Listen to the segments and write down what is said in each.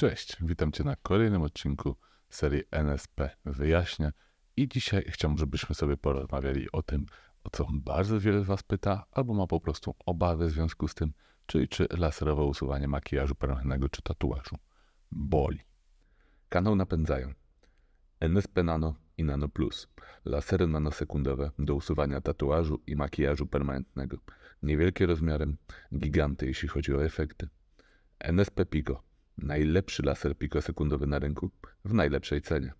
Cześć, witam Cię na kolejnym odcinku serii NSP Wyjaśnia i dzisiaj chciałbym, żebyśmy sobie porozmawiali o tym, o co bardzo wiele z Was pyta albo ma po prostu obawy w związku z tym, czyli czy laserowe usuwanie makijażu permanentnego czy tatuażu boli. Kanał napędzają NSP Nano i Nano Plus. Lasery nanosekundowe do usuwania tatuażu i makijażu permanentnego. Niewielkie rozmiarem, giganty jeśli chodzi o efekty. NSP Pico Najlepszy laser pikosekundowy na rynku w najlepszej cenie.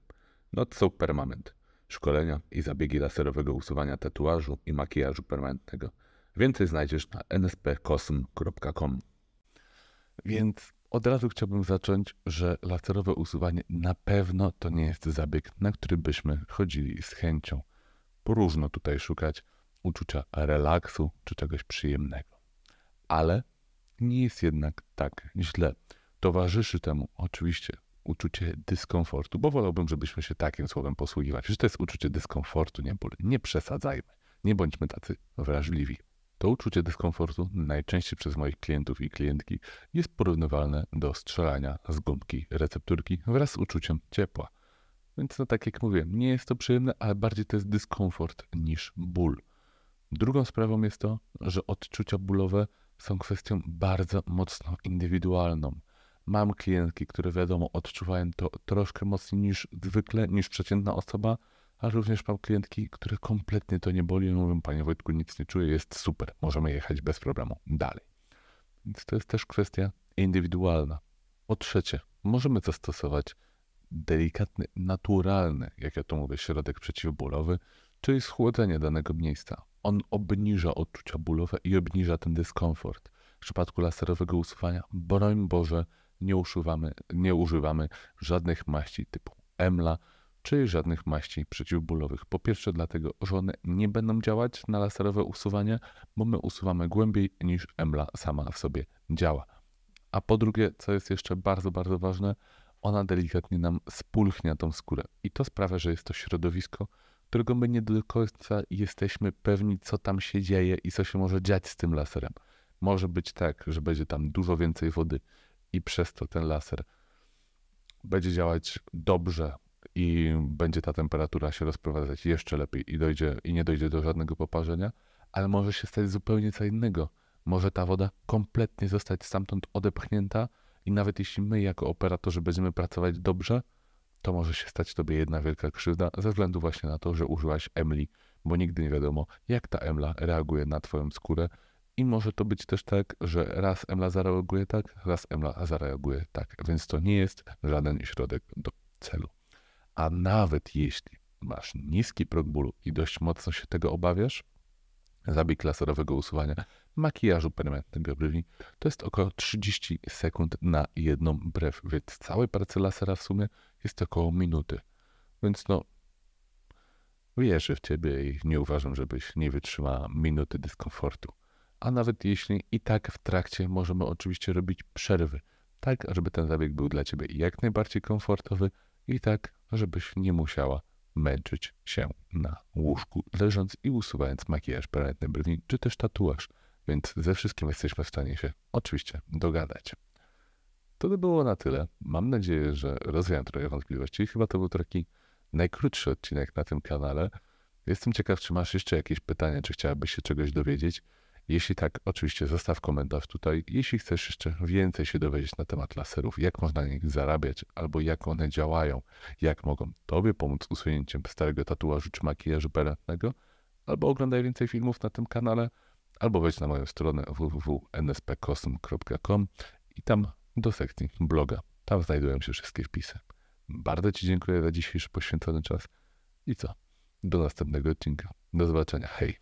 Not Soap Permanent. Szkolenia i zabiegi laserowego usuwania tatuażu i makijażu permanentnego. Więcej znajdziesz na nspkosm.com. Więc od razu chciałbym zacząć, że laserowe usuwanie na pewno to nie jest zabieg, na który byśmy chodzili z chęcią. Próżno tutaj szukać uczucia relaksu czy czegoś przyjemnego. Ale nie jest jednak tak źle towarzyszy temu oczywiście uczucie dyskomfortu, bo wolałbym, żebyśmy się takim słowem posługiwali, że to jest uczucie dyskomfortu, nie ból. Nie przesadzajmy, nie bądźmy tacy wrażliwi. To uczucie dyskomfortu najczęściej przez moich klientów i klientki jest porównywalne do strzelania z gumki recepturki wraz z uczuciem ciepła. Więc no tak jak mówiłem, nie jest to przyjemne, ale bardziej to jest dyskomfort niż ból. Drugą sprawą jest to, że odczucia bólowe są kwestią bardzo mocno indywidualną. Mam klientki, które wiadomo odczuwają to troszkę mocniej niż zwykle, niż przeciętna osoba, ale również mam klientki, które kompletnie to nie boli. Mówią, panie Wojtku, nic nie czuję, jest super, możemy jechać bez problemu dalej. Więc to jest też kwestia indywidualna. Po trzecie, możemy zastosować delikatny, naturalny, jak ja to mówię, środek przeciwbólowy, czyli schłodzenie danego miejsca. On obniża odczucia bólowe i obniża ten dyskomfort. W przypadku laserowego usuwania, broń Boże, nie używamy, nie używamy żadnych maści typu EMLA, czy żadnych maści przeciwbólowych. Po pierwsze dlatego, że one nie będą działać na laserowe usuwanie, bo my usuwamy głębiej niż EMLA sama w sobie działa. A po drugie, co jest jeszcze bardzo, bardzo ważne, ona delikatnie nam spulchnia tą skórę i to sprawia, że jest to środowisko, którego my nie do końca jesteśmy pewni, co tam się dzieje i co się może dziać z tym laserem. Może być tak, że będzie tam dużo więcej wody, i przez to ten laser będzie działać dobrze i będzie ta temperatura się rozprowadzać jeszcze lepiej i, dojdzie, i nie dojdzie do żadnego poparzenia, ale może się stać zupełnie co innego. Może ta woda kompletnie zostać stamtąd odepchnięta i nawet jeśli my jako operatorzy będziemy pracować dobrze, to może się stać tobie jedna wielka krzywda ze względu właśnie na to, że użyłaś emli, bo nigdy nie wiadomo, jak ta emla reaguje na twoją skórę i może to być też tak, że raz Emla zareaguje tak, raz Emla zareaguje tak. Więc to nie jest żaden środek do celu. A nawet jeśli masz niski próg bólu i dość mocno się tego obawiasz, zabieg laserowego usuwania makijażu permanentnego brwi to jest około 30 sekund na jedną brew, więc całej pracy lasera w sumie jest około minuty. Więc no, wierzę w ciebie i nie uważam, żebyś nie wytrzymała minuty dyskomfortu a nawet jeśli i tak w trakcie możemy oczywiście robić przerwy, tak żeby ten zabieg był dla Ciebie jak najbardziej komfortowy i tak, żebyś nie musiała męczyć się na łóżku, leżąc i usuwając makijaż, permanentny brwi czy też tatuaż, więc ze wszystkim jesteśmy w stanie się oczywiście dogadać. To by było na tyle. Mam nadzieję, że rozwiałem trochę wątpliwości. Chyba to był taki najkrótszy odcinek na tym kanale. Jestem ciekaw, czy masz jeszcze jakieś pytania, czy chciałabyś się czegoś dowiedzieć. Jeśli tak, oczywiście zostaw komentarz tutaj. Jeśli chcesz jeszcze więcej się dowiedzieć na temat laserów, jak można na nich zarabiać, albo jak one działają, jak mogą Tobie pomóc z usunięciem starego tatuażu czy makijażu brylantnego, albo oglądaj więcej filmów na tym kanale, albo wejdź na moją stronę www.nspcosm.com i tam do sekcji bloga. Tam znajdują się wszystkie wpisy. Bardzo Ci dziękuję za dzisiejszy poświęcony czas i co? Do następnego odcinka. Do zobaczenia. Hej!